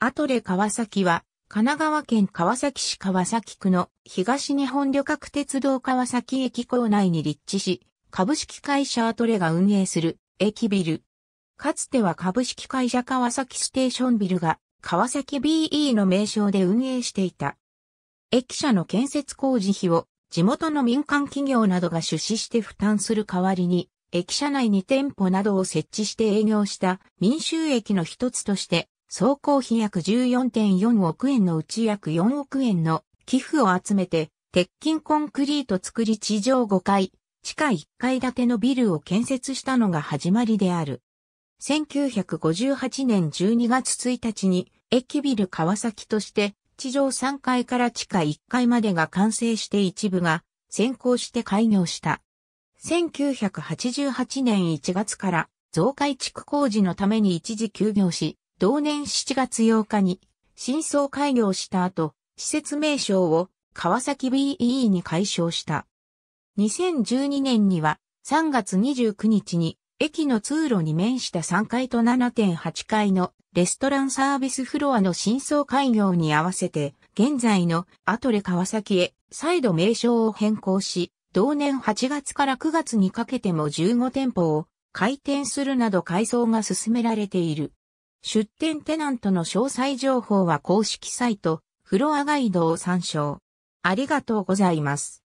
アトレ川崎は、神奈川県川崎市川崎区の東日本旅客鉄道川崎駅構内に立地し、株式会社アトレが運営する駅ビル。かつては株式会社川崎ステーションビルが川崎 BE の名称で運営していた。駅舎の建設工事費を地元の民間企業などが出資して負担する代わりに、駅舎内に店舗などを設置して営業した民衆駅の一つとして総工費約14.4億円のうち約4億円の寄付を集めて、鉄筋コンクリート作り地上5階、地下1階建てのビルを建設したのが始まりである。1958年12月1日に駅ビル川崎として地上3階から地下1階までが完成して一部が先行して開業した。1988年1月から増改築工事のために一時休業し、同年7月8日に新装開業した後、施設名称を川崎 BEE に改称した。2012年には3月29日に駅の通路に面した3階と7.8階のレストランサービスフロアの新装開業に合わせて現在のアトレ川崎へ再度名称を変更し、同年8月から9月にかけても15店舗を開店するなど改装が進められている。出店テナントの詳細情報は公式サイト、フロアガイドを参照。ありがとうございます。